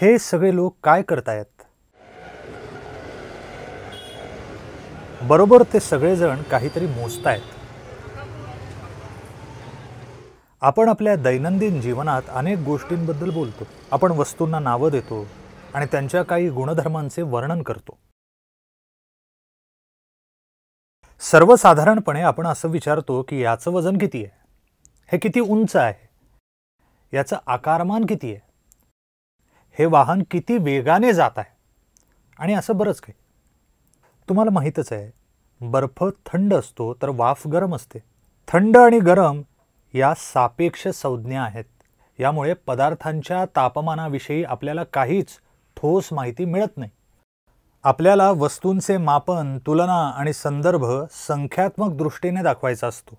हे सगळे लोक काय करतायत बरोबर ते सगळेजण काहीतरी मोजतायत आपण आपल्या दैनंदिन जीवनात अनेक गोष्टींबद्दल बोलतो आपण वस्तूंना नावं देतो आणि त्यांच्या काही गुणधर्मांचे वर्णन करतो सर्वसाधारणपणे आपण असं विचारतो की याचं वजन किती आहे हे किती उंच आहे याचं आकारमान किती आहे हे वाहन किती वेगाने जात आहे आणि असं बरंच काही तुम्हाला माहीतच आहे बर्फ थंड असतो तर वाफ गरम असते थंड आणि गरम या सापेक्ष संज्ञा आहेत यामुळे पदार्थांच्या तापमानाविषयी आपल्याला काहीच ठोस माहिती मिळत नाही आपल्याला वस्तूंचे मापन तुलना आणि संदर्भ संख्यात्मक दृष्टीने दाखवायचा असतो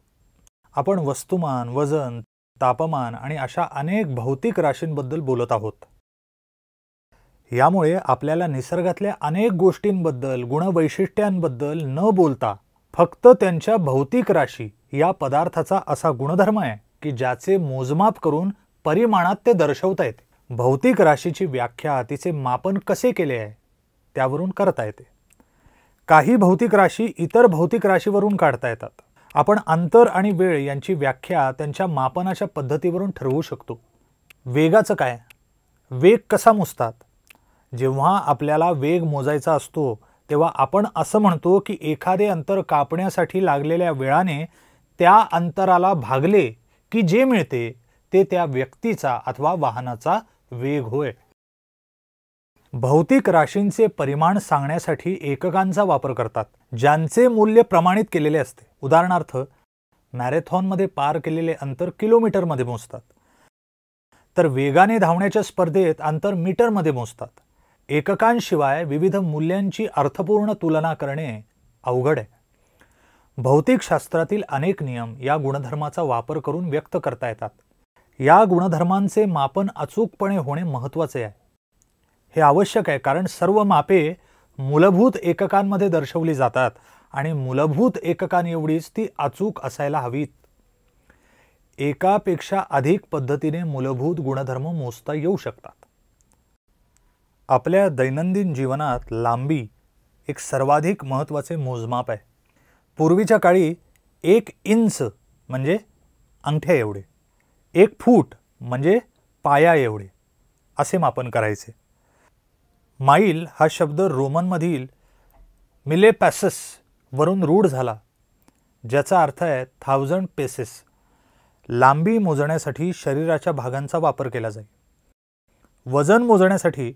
आपण वस्तुमान वजन तापमान आणि अशा अनेक भौतिक राशींबद्दल बोलत आहोत यामुळे आपल्याला निसर्गातल्या अनेक गोष्टींबद्दल गुणवैशिष्ट्यांबद्दल न बोलता फक्त त्यांच्या भौतिक राशी या पदार्थाचा असा गुणधर्म आहे की ज्याचे मोजमाप करून परिमाणात ते दर्शवता येते भौतिक राशीची व्याख्या तिचे मापन कसे केले आहे त्यावरून करता येते काही भौतिक राशी इतर भौतिक राशीवरून काढता येतात आपण अंतर आणि वेळ यांची व्याख्या त्यांच्या मापनाच्या पद्धतीवरून ठरवू शकतो वेगाचं काय वेग कसा मोजतात जेव्हा आपल्याला वेग मोजायचा असतो तेव्हा आपण असं म्हणतो की एखादे अंतर कापण्यासाठी लागलेल्या वेळाने त्या अंतराला भागले की जे मिळते ते त्या व्यक्तीचा अथवा वाहनाचा वेग होय भौतिक राशींचे परिमाण सांगण्यासाठी एककांचा वापर करतात ज्यांचे मूल्य प्रमाणित केलेले असते उदाहरणार्थ मॅरेथॉनमध्ये पार केलेले अंतर किलोमीटरमध्ये मोजतात तर वेगाने धावण्याच्या स्पर्धेत अंतर मीटरमध्ये मोजतात एककांशिवाय विविध मूल्यांची अर्थपूर्ण तुलना करणे अवघड आहे भौतिकशास्त्रातील अनेक नियम या गुणधर्माचा वापर करून व्यक्त करता येतात या गुणधर्मांचे मापन अचूकपणे होणे महत्त्वाचे आहे हे आवश्यक आहे कारण सर्व मापे मूलभूत एककांमध्ये दर्शवली जातात आणि मूलभूत एककांएवढीच ती अचूक असायला हवीत एकापेक्षा अधिक पद्धतीने मूलभूत गुणधर्म मोजता येऊ शकतात आपल्या दैनंदिन जीवनात लांबी एक सर्वाधिक महत्त्वाचे मोजमाप आहे पूर्वीच्या काळी एक इंच म्हणजे अंगठ्या एवढे एक फूट म्हणजे पाया एवढे असे मापन करायचे माईल हा शब्द रोमनमधील वरून रूढ झाला ज्याचा अर्थ आहे थाउजंड पेसेस लांबी मोजण्यासाठी शरीराच्या भागांचा वापर केला जाईल वजन मोजण्यासाठी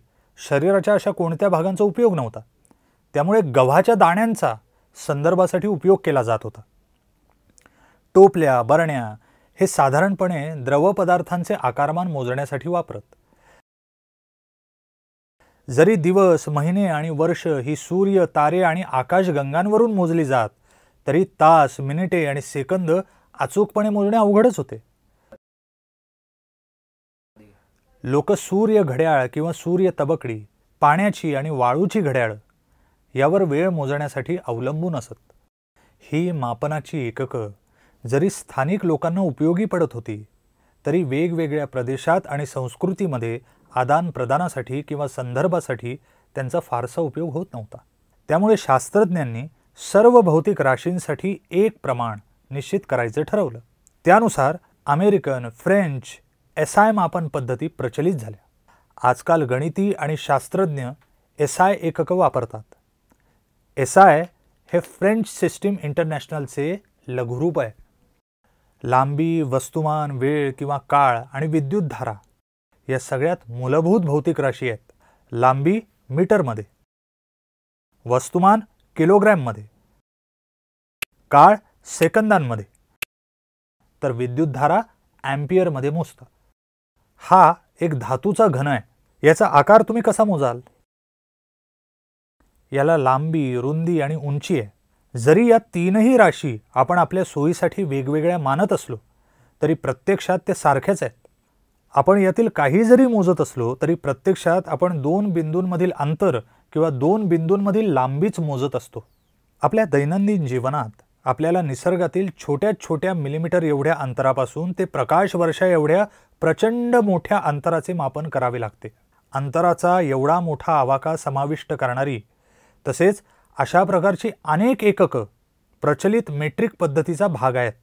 शरीराच्या अशा कोणत्या भागांचा उपयोग नव्हता त्यामुळे गव्हाच्या दाण्यांचा संदर्भासाठी उपयोग केला जात होता टोपल्या बरण्या हे साधारणपणे द्रव पदार्थांचे आकारमान मोजण्यासाठी वापरत जरी दिवस महिने आणि वर्ष ही सूर्य तारे आणि आकाशगंगांवरून मोजली जात तरी तास मिनिटे आणि सेकंद अचूकपणे मोजणे अवघडच होते लोक सूर्य घड्याळ किंवा सूर्य तबकडी पाण्याची आणि वाळूची घड्याळ यावर वेळ मोजण्यासाठी अवलंबून असत ही मापनाची एककं जरी स्थानिक लोकांना उपयोगी पडत होती तरी वेगवेगळ्या प्रदेशात आणि संस्कृतीमध्ये आदानप्रदानासाठी किंवा संदर्भासाठी त्यांचा फारसा उपयोग होत नव्हता त्यामुळे शास्त्रज्ञांनी सर्व भौतिक राशींसाठी एक प्रमाण निश्चित करायचं ठरवलं त्यानुसार अमेरिकन फ्रेंच एस आय मापन पद्धती प्रचलित झाल्या आजकाल गणिती आणि शास्त्रज्ञ एस आय एकक वापरतात एस आय हे फ्रेंच सिस्टीम इंटरनॅशनलचे लघुरूप आहे लांबी वस्तुमान वेळ किंवा काळ आणि विद्युत धारा या सगळ्यात मूलभूत भौतिक राशी आहेत लांबी मीटरमध्ये वस्तुमान किलोग्रॅममध्ये काळ सेकंदांमध्ये तर विद्युत धारा ॲम्पियरमध्ये मोजतात हा एक धातूचा घन आहे याचा आकार तुम्ही कसा मोजाल याला लांबी रुंदी आणि उंची आहे जरी या तीनही राशी आपण आपल्या सोयीसाठी वेगवेगळ्या मानत असलो तरी प्रत्यक्षात ते सारखेच आहेत आपण यातील काही जरी मोजत असलो तरी प्रत्यक्षात आपण दोन बिंदूंमधील अंतर किंवा दोन बिंदूंमधील लांबीच मोजत असतो आपल्या दैनंदिन जीवनात आपल्याला निसर्गातील छोट्या छोट्या मिलीमीटर एवढ्या अंतरापासून ते प्रकाश वर्षा एवढ्या प्रचंड मोठ्या अंतराचे मापन करावे लागते अंतराचा एवढा मोठा आवाका समाविष्ट करणारी तसेच अशा प्रकारची अनेक एककं प्रचलित मेट्रिक पद्धतीचा भाग आहेत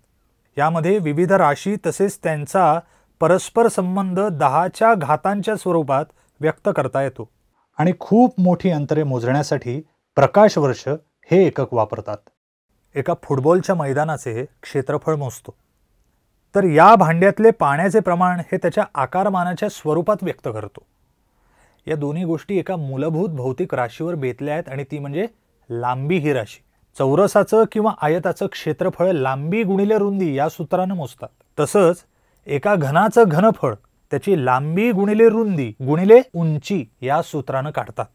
यामध्ये विविध राशी तसेच त्यांचा परस्पर संबंध दहाच्या घातांच्या स्वरूपात व्यक्त करता येतो आणि खूप मोठी अंतरे मोजण्यासाठी प्रकाशवर्ष हे एकक वापरतात एका फुटबॉलच्या मैदानाचे क्षेत्रफळ मोजतो तर या भांड्यातले पाण्याचे प्रमाण हे त्याच्या आकारमानाच्या स्वरूपात व्यक्त करतो या दोन्ही गोष्टी एका मूलभूत भौतिक राशीवर बेतल्या आहेत आणि ती म्हणजे लांबी ही राशी चौरसाचं किंवा आयताचं क्षेत्रफळ लांबी गुणिले रुंदी या सूत्रानं मोजतात तसंच एका घनाचं घनफळ त्याची लांबी गुणिले रुंदी गुणिले उंची या सूत्रानं काढतात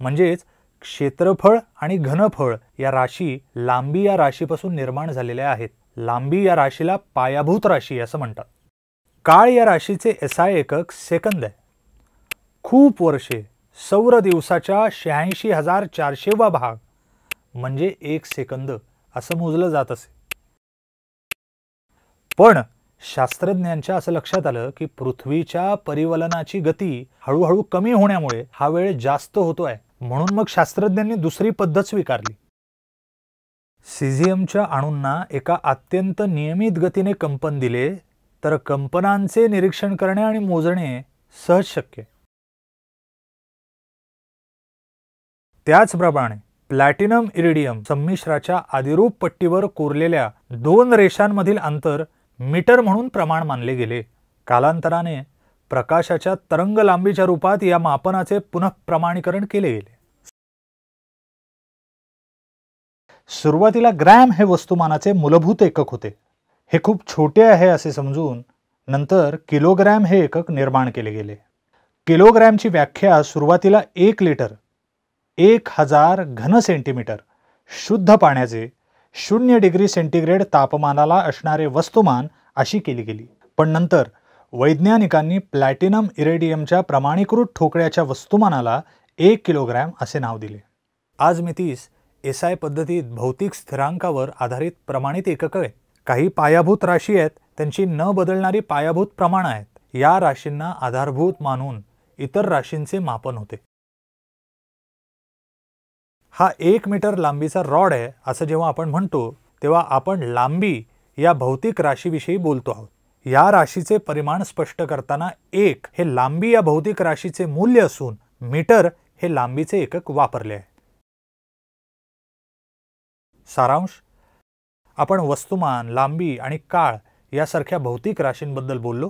म्हणजेच क्षेत्रफळ आणि घनफळ या राशी लांबी या राशीपासून निर्माण झालेल्या आहेत लांबी या राशीला पायाभूत राशी असं म्हणतात काळ या राशीचे एसआय एकक सेकंद आहे खूप वर्षे सौर दिवसाच्या शहाऐंशी हजार चारशेवा भाग म्हणजे एक सेकंद असं मोजलं जात असे पण शास्त्रज्ञांच्या असं लक्षात आलं की पृथ्वीच्या परिवलनाची गती हळूहळू कमी होण्यामुळे हा वेळ जास्त होतो आहे म्हणून मग शास्त्रज्ञांनी दुसरी पद्धत स्वीकारली सीझियमच्या अणूंना एका अत्यंत नियमित गतीने कंपन दिले तर कंपनांचे निरीक्षण करणे आणि मोजणे सहज शक्य त्याचप्रमाणे प्लॅटिनम इरिडियम संमिश्राच्या आदिरूप पट्टीवर कोरलेल्या दोन रेषांमधील अंतर मीटर म्हणून प्रमाण मानले गेले कालांतराने प्रकाशाच्या तरंग लांबीच्या रूपात या मापनाचे पुनः प्रमाणीकरण केले गेले सुरुवातीला ग्रॅम हे वस्तुमानाचे मूलभूत एकक होते हे खूप छोटे आहे असे समजून नंतर किलोग्रॅम हे एकक निर्माण केले गेले किलोग्रॅमची व्याख्या सुरुवातीला एक लिटर एक हजार घन सेंटीमीटर शुद्ध पाण्याचे शून्य डिग्री सेंटीग्रेड तापमानाला असणारे वस्तुमान अशी केली गेली पण नंतर वैज्ञानिकांनी प्लॅटिनम इरेडियमच्या प्रमाणीकृत ठोकळ्याच्या वस्तुमानाला एक किलोग्रॅम असे नाव दिले आज मी तीस एस आय पद्धतीत भौतिक स्थिरांकावर आधारित प्रमाणित एककळे काही पायाभूत राशी आहेत त्यांची न बदलणारी पायाभूत प्रमाण आहेत या राशींना आधारभूत मानून इतर राशींचे मापन होते हा एक मीटर लांबीचा रॉड आहे असं जेव्हा आपण म्हणतो तेव्हा आपण लांबी या भौतिक राशीविषयी बोलतो आहोत या राशीचे परिमाण स्पष्ट करताना एक हे लांबी या भौतिक राशीचे मूल्य असून मीटर हे लांबीचे एकक वापरले आहे सारांश आपण वस्तुमान लांबी आणि काळ यासारख्या भौतिक राशींबद्दल बोललो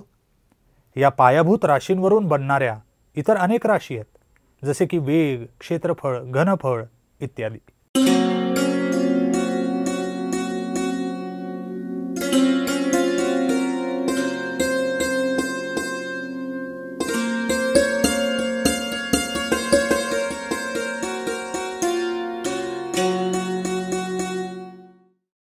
या पायाभूत राशींवरून बनणाऱ्या इतर अनेक राशी आहेत जसे की वेग क्षेत्रफळ घनफळ इत्यादी